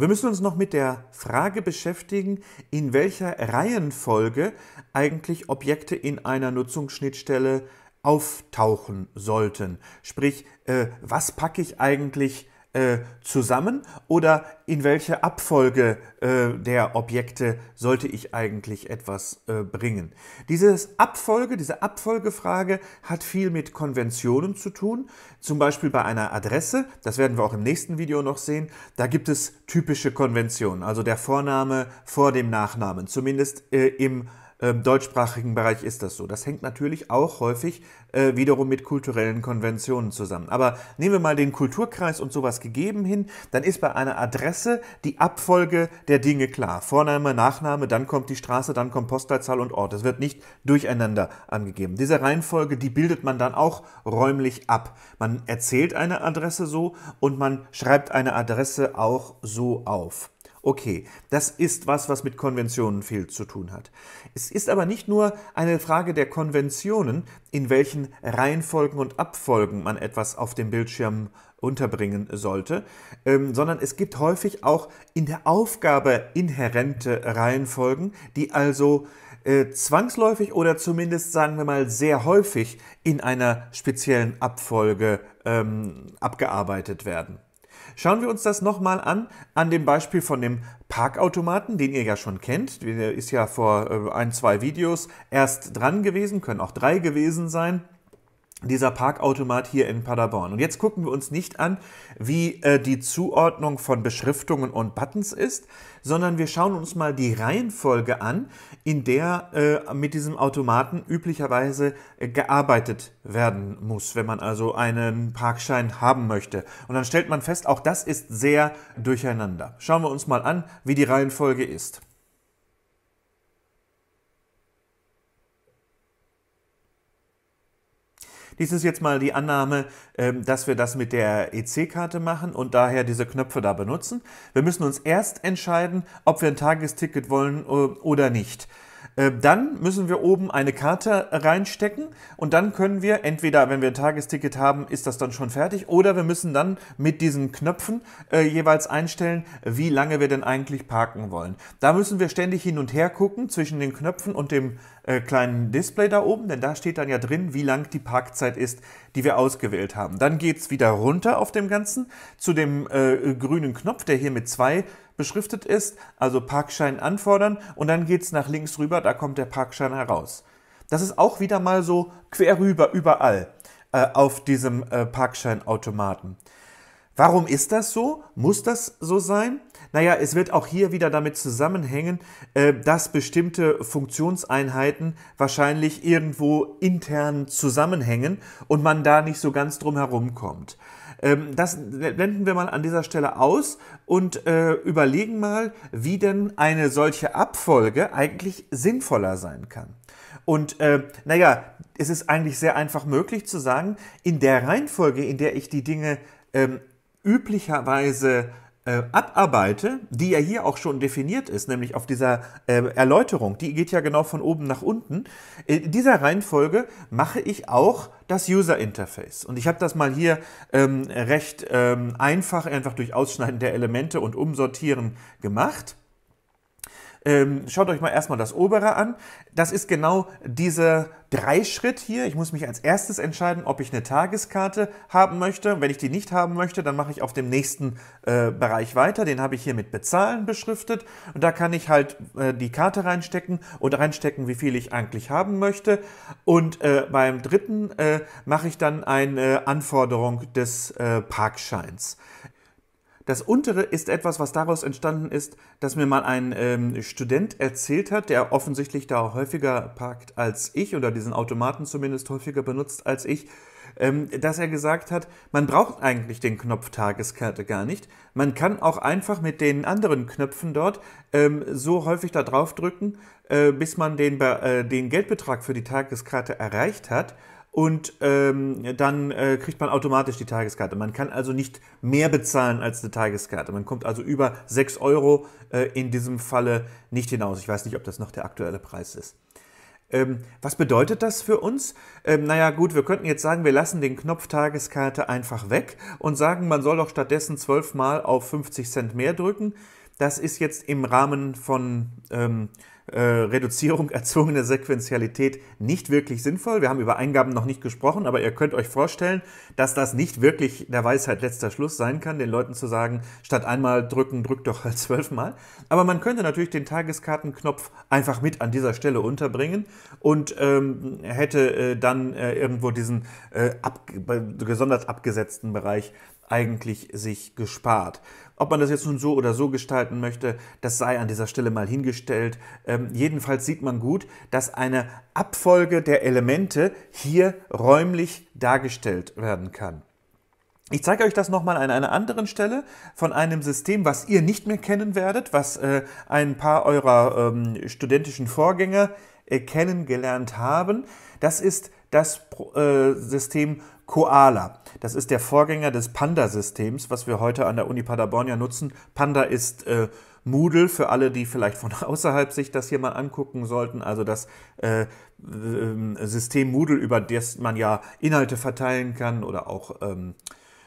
Wir müssen uns noch mit der Frage beschäftigen, in welcher Reihenfolge eigentlich Objekte in einer Nutzungsschnittstelle auftauchen sollten. Sprich, äh, was packe ich eigentlich äh, zusammen oder in welche Abfolge äh, der Objekte sollte ich eigentlich etwas äh, bringen. Diese Abfolge, diese Abfolgefrage hat viel mit Konventionen zu tun, zum Beispiel bei einer Adresse, das werden wir auch im nächsten Video noch sehen, da gibt es typische Konventionen, also der Vorname vor dem Nachnamen, zumindest äh, im im ähm, deutschsprachigen Bereich ist das so. Das hängt natürlich auch häufig äh, wiederum mit kulturellen Konventionen zusammen. Aber nehmen wir mal den Kulturkreis und sowas gegeben hin, dann ist bei einer Adresse die Abfolge der Dinge klar. Vorname, Nachname, dann kommt die Straße, dann kommt Postleitzahl und Ort. Es wird nicht durcheinander angegeben. Diese Reihenfolge, die bildet man dann auch räumlich ab. Man erzählt eine Adresse so und man schreibt eine Adresse auch so auf. Okay, das ist was, was mit Konventionen viel zu tun hat. Es ist aber nicht nur eine Frage der Konventionen, in welchen Reihenfolgen und Abfolgen man etwas auf dem Bildschirm unterbringen sollte, ähm, sondern es gibt häufig auch in der Aufgabe inhärente Reihenfolgen, die also äh, zwangsläufig oder zumindest sagen wir mal sehr häufig in einer speziellen Abfolge ähm, abgearbeitet werden. Schauen wir uns das nochmal an, an dem Beispiel von dem Parkautomaten, den ihr ja schon kennt. Der ist ja vor äh, ein, zwei Videos erst dran gewesen, können auch drei gewesen sein dieser Parkautomat hier in Paderborn. Und jetzt gucken wir uns nicht an, wie äh, die Zuordnung von Beschriftungen und Buttons ist, sondern wir schauen uns mal die Reihenfolge an, in der äh, mit diesem Automaten üblicherweise äh, gearbeitet werden muss, wenn man also einen Parkschein haben möchte. Und dann stellt man fest, auch das ist sehr durcheinander. Schauen wir uns mal an, wie die Reihenfolge ist. Dies ist jetzt mal die Annahme, ähm, dass wir das mit der EC-Karte machen und daher diese Knöpfe da benutzen. Wir müssen uns erst entscheiden, ob wir ein Tagesticket wollen äh, oder nicht. Äh, dann müssen wir oben eine Karte reinstecken und dann können wir entweder, wenn wir ein Tagesticket haben, ist das dann schon fertig oder wir müssen dann mit diesen Knöpfen äh, jeweils einstellen, wie lange wir denn eigentlich parken wollen. Da müssen wir ständig hin und her gucken zwischen den Knöpfen und dem äh, kleinen Display da oben, denn da steht dann ja drin, wie lang die Parkzeit ist, die wir ausgewählt haben. Dann geht es wieder runter auf dem Ganzen zu dem äh, grünen Knopf, der hier mit zwei beschriftet ist, also Parkschein anfordern und dann geht es nach links rüber, da kommt der Parkschein heraus. Das ist auch wieder mal so quer rüber, überall äh, auf diesem äh, Parkscheinautomaten. Warum ist das so? Muss das so sein? Naja, es wird auch hier wieder damit zusammenhängen, äh, dass bestimmte Funktionseinheiten wahrscheinlich irgendwo intern zusammenhängen und man da nicht so ganz drum herum kommt. Ähm, das blenden wir mal an dieser Stelle aus und äh, überlegen mal, wie denn eine solche Abfolge eigentlich sinnvoller sein kann. Und äh, naja, es ist eigentlich sehr einfach möglich zu sagen, in der Reihenfolge, in der ich die Dinge ähm, üblicherweise äh, abarbeite, die ja hier auch schon definiert ist, nämlich auf dieser äh, Erläuterung, die geht ja genau von oben nach unten, äh, in dieser Reihenfolge mache ich auch das User Interface. Und ich habe das mal hier ähm, recht ähm, einfach, einfach durch Ausschneiden der Elemente und Umsortieren gemacht. Ähm, schaut euch mal erstmal das obere an. Das ist genau dieser Dreischritt hier. Ich muss mich als erstes entscheiden, ob ich eine Tageskarte haben möchte. Wenn ich die nicht haben möchte, dann mache ich auf dem nächsten äh, Bereich weiter. Den habe ich hier mit Bezahlen beschriftet. Und da kann ich halt äh, die Karte reinstecken und reinstecken, wie viel ich eigentlich haben möchte. Und äh, beim dritten äh, mache ich dann eine Anforderung des äh, Parkscheins. Das untere ist etwas, was daraus entstanden ist, dass mir mal ein ähm, Student erzählt hat, der offensichtlich da häufiger parkt als ich oder diesen Automaten zumindest häufiger benutzt als ich, ähm, dass er gesagt hat, man braucht eigentlich den Knopf Tageskarte gar nicht. Man kann auch einfach mit den anderen Knöpfen dort ähm, so häufig da drauf drücken, äh, bis man den, äh, den Geldbetrag für die Tageskarte erreicht hat und ähm, dann äh, kriegt man automatisch die Tageskarte. Man kann also nicht mehr bezahlen als eine Tageskarte. Man kommt also über 6 Euro äh, in diesem Falle nicht hinaus. Ich weiß nicht, ob das noch der aktuelle Preis ist. Ähm, was bedeutet das für uns? Ähm, naja gut, wir könnten jetzt sagen, wir lassen den Knopf Tageskarte einfach weg und sagen, man soll doch stattdessen Mal auf 50 Cent mehr drücken. Das ist jetzt im Rahmen von ähm, äh, Reduzierung erzwungener Sequenzialität nicht wirklich sinnvoll. Wir haben über Eingaben noch nicht gesprochen, aber ihr könnt euch vorstellen, dass das nicht wirklich der Weisheit letzter Schluss sein kann, den Leuten zu sagen, statt einmal drücken, drückt doch halt zwölfmal. Aber man könnte natürlich den Tageskartenknopf einfach mit an dieser Stelle unterbringen und ähm, hätte äh, dann äh, irgendwo diesen äh, ab, gesondert abgesetzten Bereich eigentlich sich gespart. Ob man das jetzt nun so oder so gestalten möchte, das sei an dieser Stelle mal hingestellt. Ähm, jedenfalls sieht man gut, dass eine Abfolge der Elemente hier räumlich dargestellt werden kann. Ich zeige euch das nochmal an einer anderen Stelle von einem System, was ihr nicht mehr kennen werdet, was äh, ein paar eurer ähm, studentischen Vorgänger äh, kennengelernt haben. Das ist das äh, System Koala. Das ist der Vorgänger des Panda-Systems, was wir heute an der Uni Paderborn ja nutzen. Panda ist äh, Moodle für alle, die vielleicht von außerhalb sich das hier mal angucken sollten. Also das äh, ähm, System Moodle, über das man ja Inhalte verteilen kann oder auch ähm,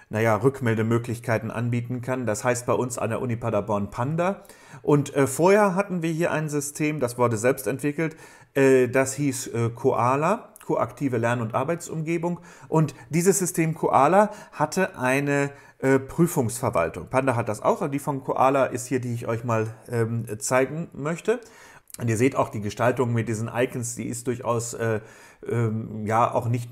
naja, Rückmeldemöglichkeiten anbieten kann. Das heißt bei uns an der Uni Paderborn Panda. Und äh, vorher hatten wir hier ein System, das wurde selbst entwickelt, äh, das hieß äh, Koala koaktive Lern- und Arbeitsumgebung. Und dieses System Koala hatte eine äh, Prüfungsverwaltung. Panda hat das auch, aber also die von Koala ist hier, die ich euch mal ähm, zeigen möchte. Und ihr seht auch die Gestaltung mit diesen Icons, die ist durchaus äh, ähm, ja auch nicht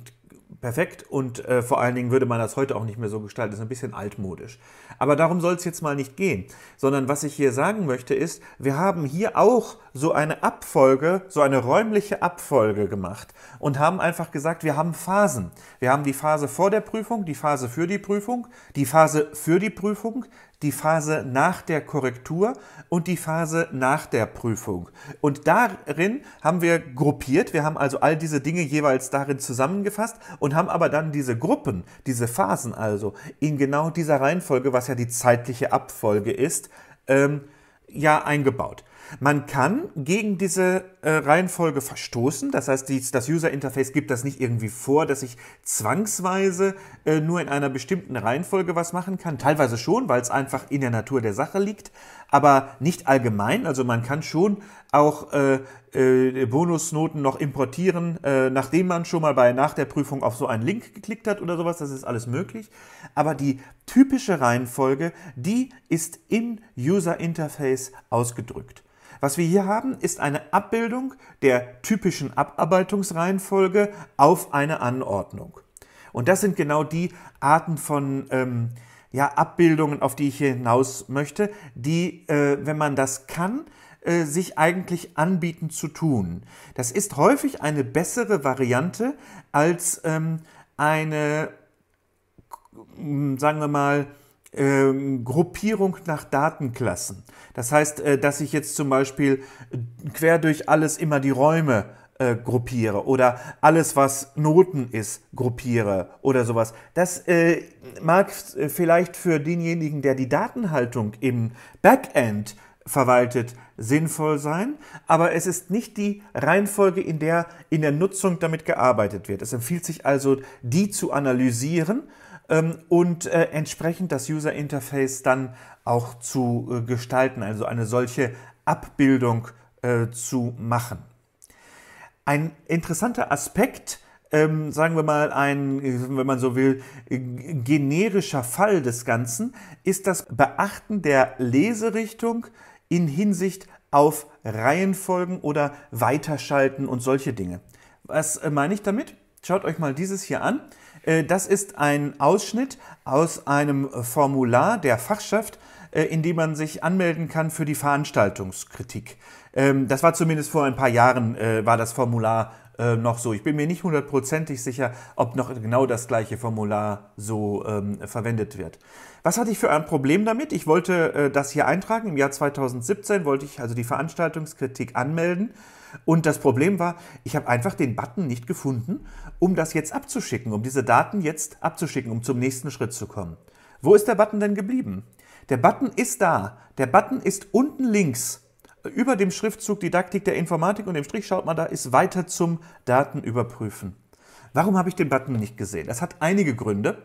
perfekt und äh, vor allen Dingen würde man das heute auch nicht mehr so gestalten. Das ist ein bisschen altmodisch. Aber darum soll es jetzt mal nicht gehen, sondern was ich hier sagen möchte ist, wir haben hier auch so eine Abfolge, so eine räumliche Abfolge gemacht und haben einfach gesagt, wir haben Phasen. Wir haben die Phase vor der Prüfung, die Phase für die Prüfung, die Phase für die Prüfung, die Phase nach der Korrektur und die Phase nach der Prüfung. Und darin haben wir gruppiert, wir haben also all diese Dinge jeweils darin zusammengefasst und haben aber dann diese Gruppen, diese Phasen also in genau dieser Reihenfolge, was ja die zeitliche Abfolge ist, ähm, ja eingebaut. Man kann gegen diese äh, Reihenfolge verstoßen. Das heißt, die, das User Interface gibt das nicht irgendwie vor, dass ich zwangsweise äh, nur in einer bestimmten Reihenfolge was machen kann. Teilweise schon, weil es einfach in der Natur der Sache liegt, aber nicht allgemein. Also man kann schon auch äh, äh, Bonusnoten noch importieren, äh, nachdem man schon mal bei nach der Prüfung auf so einen Link geklickt hat oder sowas. Das ist alles möglich. Aber die typische Reihenfolge, die ist im User Interface ausgedrückt. Was wir hier haben, ist eine Abbildung der typischen Abarbeitungsreihenfolge auf eine Anordnung. Und das sind genau die Arten von ähm, ja, Abbildungen, auf die ich hier hinaus möchte, die, äh, wenn man das kann, äh, sich eigentlich anbieten zu tun. Das ist häufig eine bessere Variante als ähm, eine, sagen wir mal, ähm, Gruppierung nach Datenklassen. Das heißt, äh, dass ich jetzt zum Beispiel äh, quer durch alles immer die Räume äh, gruppiere oder alles, was Noten ist, gruppiere oder sowas. Das äh, mag äh, vielleicht für denjenigen, der die Datenhaltung im Backend verwaltet, sinnvoll sein, aber es ist nicht die Reihenfolge, in der in der Nutzung damit gearbeitet wird. Es empfiehlt sich also, die zu analysieren ähm, und äh, entsprechend das User Interface dann auch zu äh, gestalten, also eine solche Abbildung äh, zu machen. Ein interessanter Aspekt, ähm, sagen wir mal ein, wenn man so will, generischer Fall des Ganzen, ist das Beachten der Leserichtung in Hinsicht auf Reihenfolgen oder Weiterschalten und solche Dinge. Was äh, meine ich damit? Schaut euch mal dieses hier an. Äh, das ist ein Ausschnitt aus einem Formular der Fachschaft, äh, in dem man sich anmelden kann für die Veranstaltungskritik. Ähm, das war zumindest vor ein paar Jahren, äh, war das Formular noch so. Ich bin mir nicht hundertprozentig sicher, ob noch genau das gleiche Formular so ähm, verwendet wird. Was hatte ich für ein Problem damit? Ich wollte äh, das hier eintragen. Im Jahr 2017 wollte ich also die Veranstaltungskritik anmelden und das Problem war, ich habe einfach den Button nicht gefunden, um das jetzt abzuschicken, um diese Daten jetzt abzuschicken, um zum nächsten Schritt zu kommen. Wo ist der Button denn geblieben? Der Button ist da. Der Button ist unten links. Äh, über dem Schriftzug Didaktik der Informatik und dem Strich schaut man da, ist weiter zum Datenüberprüfen. Warum habe ich den Button nicht gesehen? Das hat einige Gründe.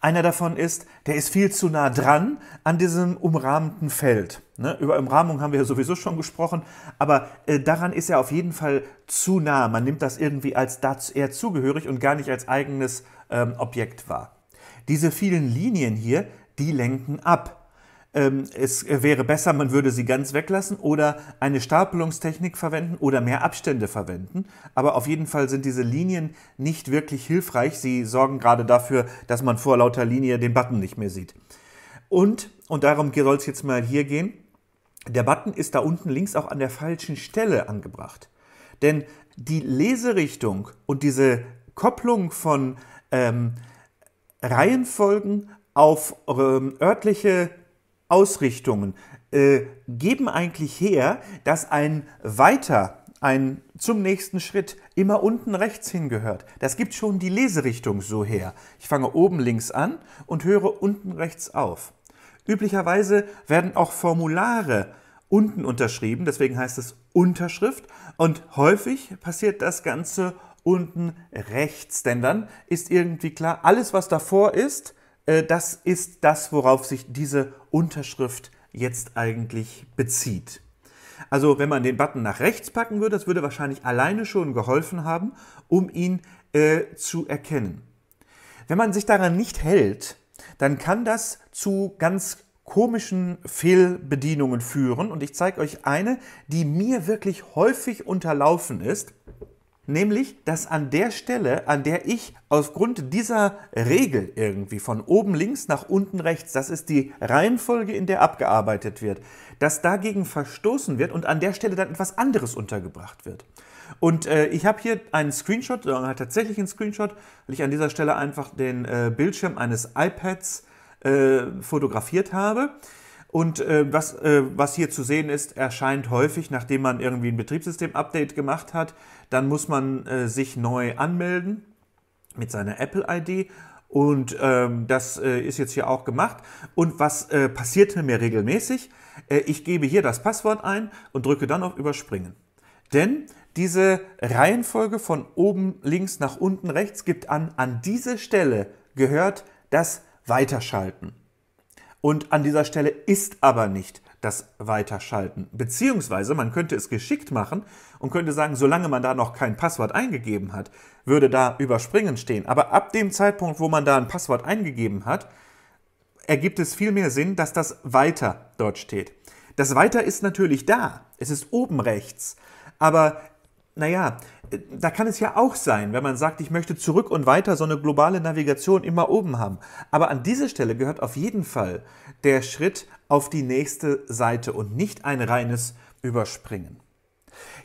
Einer davon ist, der ist viel zu nah dran an diesem umrahmten Feld. Ne? Über Umrahmung haben wir ja sowieso schon gesprochen, aber äh, daran ist er auf jeden Fall zu nah. Man nimmt das irgendwie als dazu eher zugehörig und gar nicht als eigenes ähm, Objekt wahr. Diese vielen Linien hier, die lenken ab. Ähm, es wäre besser, man würde sie ganz weglassen oder eine Stapelungstechnik verwenden oder mehr Abstände verwenden. Aber auf jeden Fall sind diese Linien nicht wirklich hilfreich. Sie sorgen gerade dafür, dass man vor lauter Linie den Button nicht mehr sieht. Und, und darum soll es jetzt mal hier gehen, der Button ist da unten links auch an der falschen Stelle angebracht. Denn die Leserichtung und diese Kopplung von ähm, Reihenfolgen auf ähm, örtliche Ausrichtungen äh, geben eigentlich her, dass ein weiter, ein zum nächsten Schritt immer unten rechts hingehört. Das gibt schon die Leserichtung so her. Ich fange oben links an und höre unten rechts auf. Üblicherweise werden auch Formulare unten unterschrieben, deswegen heißt es Unterschrift und häufig passiert das Ganze unten rechts, denn dann ist irgendwie klar, alles was davor ist, äh, das ist das, worauf sich diese Unterschrift jetzt eigentlich bezieht. Also wenn man den Button nach rechts packen würde, das würde wahrscheinlich alleine schon geholfen haben, um ihn äh, zu erkennen. Wenn man sich daran nicht hält, dann kann das zu ganz komischen Fehlbedienungen führen. Und ich zeige euch eine, die mir wirklich häufig unterlaufen ist nämlich dass an der Stelle, an der ich aufgrund dieser Regel irgendwie von oben links nach unten rechts, das ist die Reihenfolge, in der abgearbeitet wird, dass dagegen verstoßen wird und an der Stelle dann etwas anderes untergebracht wird. Und äh, ich habe hier einen Screenshot, oder äh, tatsächlich einen Screenshot, weil ich an dieser Stelle einfach den äh, Bildschirm eines iPads äh, fotografiert habe. Und äh, was, äh, was hier zu sehen ist, erscheint häufig, nachdem man irgendwie ein Betriebssystem-Update gemacht hat, dann muss man äh, sich neu anmelden mit seiner Apple-ID. Und ähm, das äh, ist jetzt hier auch gemacht. Und was äh, passiert mir regelmäßig? Äh, ich gebe hier das Passwort ein und drücke dann auf Überspringen. Denn diese Reihenfolge von oben links nach unten rechts gibt an, an diese Stelle gehört das Weiterschalten. Und an dieser Stelle ist aber nicht das Weiterschalten. Beziehungsweise man könnte es geschickt machen und könnte sagen, solange man da noch kein Passwort eingegeben hat, würde da Überspringen stehen. Aber ab dem Zeitpunkt, wo man da ein Passwort eingegeben hat, ergibt es viel mehr Sinn, dass das Weiter dort steht. Das Weiter ist natürlich da. Es ist oben rechts. Aber naja, äh, da kann es ja auch sein, wenn man sagt, ich möchte zurück und weiter so eine globale Navigation immer oben haben. Aber an diese Stelle gehört auf jeden Fall der Schritt auf die nächste Seite und nicht ein reines Überspringen.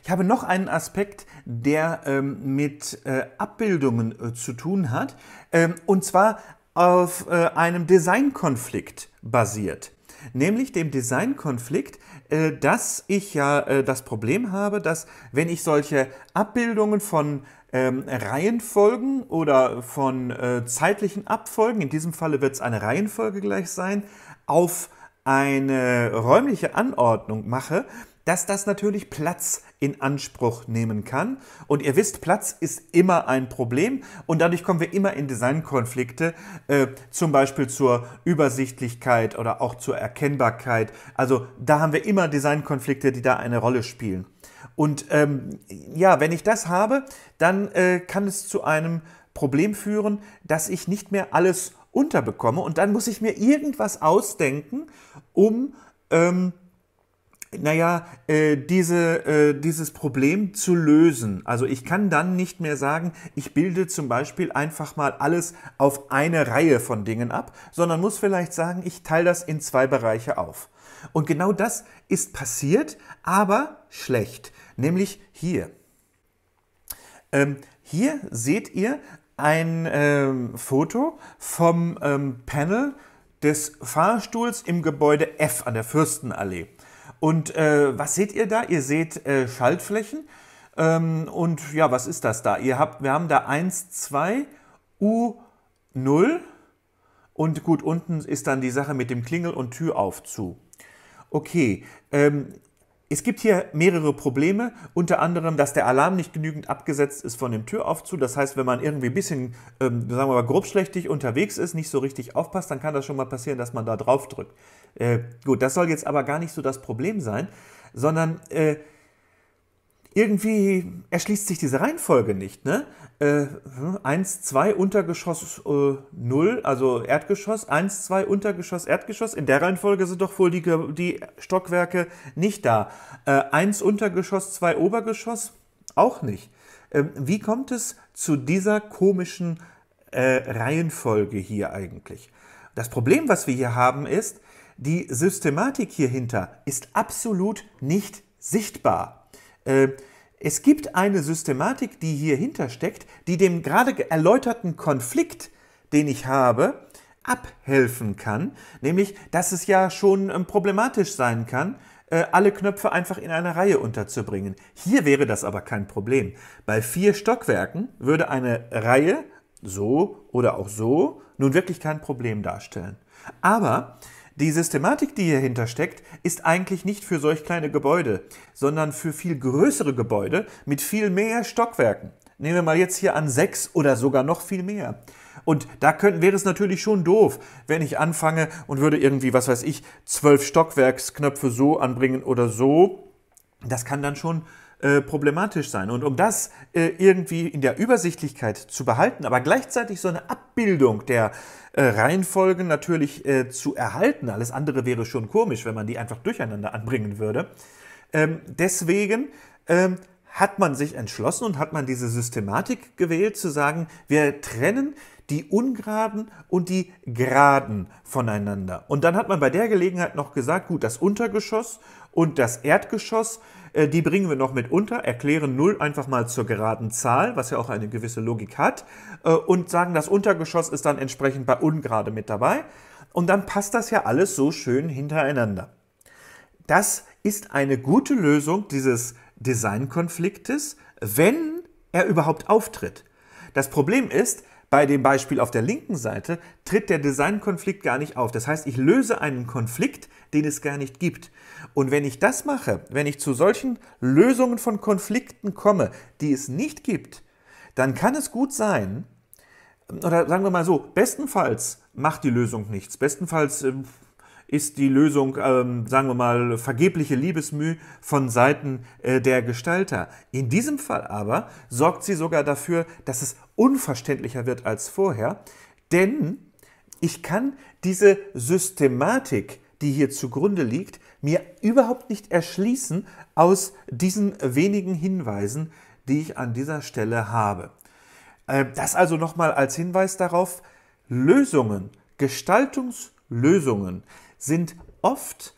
Ich habe noch einen Aspekt, der ähm, mit äh, Abbildungen äh, zu tun hat, ähm, und zwar auf äh, einem Designkonflikt basiert nämlich dem Designkonflikt, äh, dass ich ja äh, das Problem habe, dass wenn ich solche Abbildungen von ähm, Reihenfolgen oder von äh, zeitlichen Abfolgen, in diesem Falle wird es eine Reihenfolge gleich sein, auf eine räumliche Anordnung mache, dass das natürlich Platz in Anspruch nehmen kann. Und ihr wisst, Platz ist immer ein Problem und dadurch kommen wir immer in Designkonflikte, äh, zum Beispiel zur Übersichtlichkeit oder auch zur Erkennbarkeit. Also da haben wir immer Designkonflikte, die da eine Rolle spielen. Und ähm, ja, wenn ich das habe, dann äh, kann es zu einem Problem führen, dass ich nicht mehr alles unterbekomme und dann muss ich mir irgendwas ausdenken, um ähm, naja, äh, diese, äh, dieses Problem zu lösen. Also ich kann dann nicht mehr sagen, ich bilde zum Beispiel einfach mal alles auf eine Reihe von Dingen ab, sondern muss vielleicht sagen, ich teile das in zwei Bereiche auf. Und genau das ist passiert, aber schlecht, nämlich hier. Ähm, hier seht ihr ein ähm, Foto vom ähm, Panel des Fahrstuhls im Gebäude F an der Fürstenallee. Und äh, was seht ihr da? Ihr seht äh, Schaltflächen. Ähm, und ja, was ist das da? Ihr habt, wir haben da 1, 2, U0. Und gut, unten ist dann die Sache mit dem Klingel- und Türaufzug. Okay, ähm, es gibt hier mehrere Probleme, unter anderem, dass der Alarm nicht genügend abgesetzt ist von dem Türaufzug. Das heißt, wenn man irgendwie ein bisschen, ähm, sagen wir mal, grobschlächtig unterwegs ist, nicht so richtig aufpasst, dann kann das schon mal passieren, dass man da drauf drückt. Äh, gut, das soll jetzt aber gar nicht so das Problem sein, sondern äh, irgendwie erschließt sich diese Reihenfolge nicht. Ne? Äh, 1, 2, Untergeschoss äh, 0, also Erdgeschoss, 1, 2, Untergeschoss, Erdgeschoss. In der Reihenfolge sind doch wohl die, die Stockwerke nicht da. Äh, 1 Untergeschoss, 2 Obergeschoss, auch nicht. Äh, wie kommt es zu dieser komischen äh, Reihenfolge hier eigentlich? Das Problem, was wir hier haben, ist, die Systematik hierhinter ist absolut nicht sichtbar. Ähm, es gibt eine Systematik, die hier hintersteckt, die dem gerade erläuterten Konflikt, den ich habe, abhelfen kann, nämlich dass es ja schon ähm, problematisch sein kann, äh, alle Knöpfe einfach in einer Reihe unterzubringen. Hier wäre das aber kein Problem. Bei vier Stockwerken würde eine Reihe so oder auch so nun wirklich kein Problem darstellen. Aber die Systematik, die hier steckt, ist eigentlich nicht für solch kleine Gebäude, sondern für viel größere Gebäude mit viel mehr Stockwerken. Nehmen wir mal jetzt hier an sechs oder sogar noch viel mehr. Und da könnten, wäre es natürlich schon doof, wenn ich anfange und würde irgendwie, was weiß ich, zwölf Stockwerksknöpfe so anbringen oder so. Das kann dann schon äh, problematisch sein. Und um das äh, irgendwie in der Übersichtlichkeit zu behalten, aber gleichzeitig so eine Abbildung der äh, Reihenfolgen natürlich äh, zu erhalten, alles andere wäre schon komisch, wenn man die einfach durcheinander anbringen würde. Ähm, deswegen ähm, hat man sich entschlossen und hat man diese Systematik gewählt, zu sagen, wir trennen die Ungraden und die Geraden voneinander. Und dann hat man bei der Gelegenheit noch gesagt, gut, das Untergeschoss und das Erdgeschoss äh, die bringen wir noch mit unter, erklären 0 einfach mal zur geraden Zahl, was ja auch eine gewisse Logik hat, äh, und sagen, das Untergeschoss ist dann entsprechend bei ungerade mit dabei. Und dann passt das ja alles so schön hintereinander. Das ist eine gute Lösung dieses Designkonfliktes, wenn er überhaupt auftritt. Das Problem ist, bei dem Beispiel auf der linken Seite tritt der Designkonflikt gar nicht auf. Das heißt, ich löse einen Konflikt, den es gar nicht gibt. Und wenn ich das mache, wenn ich zu solchen Lösungen von Konflikten komme, die es nicht gibt, dann kann es gut sein, oder sagen wir mal so, bestenfalls macht die Lösung nichts. Bestenfalls ähm, ist die Lösung, ähm, sagen wir mal, vergebliche Liebesmüh von Seiten äh, der Gestalter. In diesem Fall aber sorgt sie sogar dafür, dass es unverständlicher wird als vorher, denn ich kann diese Systematik, die hier zugrunde liegt, mir überhaupt nicht erschließen aus diesen wenigen Hinweisen, die ich an dieser Stelle habe. Ähm, das also nochmal als Hinweis darauf, Lösungen, Gestaltungslösungen sind oft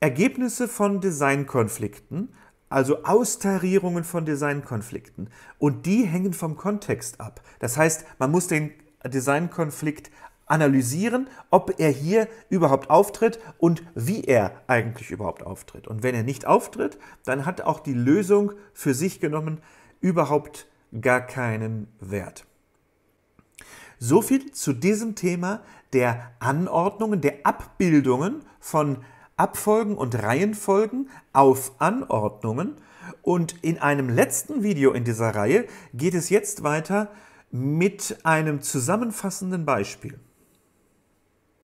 Ergebnisse von Designkonflikten, also Austarierungen von Designkonflikten. Und die hängen vom Kontext ab. Das heißt, man muss den Designkonflikt analysieren, ob er hier überhaupt auftritt und wie er eigentlich überhaupt auftritt. Und wenn er nicht auftritt, dann hat auch die Lösung für sich genommen überhaupt gar keinen Wert. So viel zu diesem Thema der Anordnungen, der Abbildungen von Abfolgen und Reihenfolgen auf Anordnungen. Und in einem letzten Video in dieser Reihe geht es jetzt weiter mit einem zusammenfassenden Beispiel.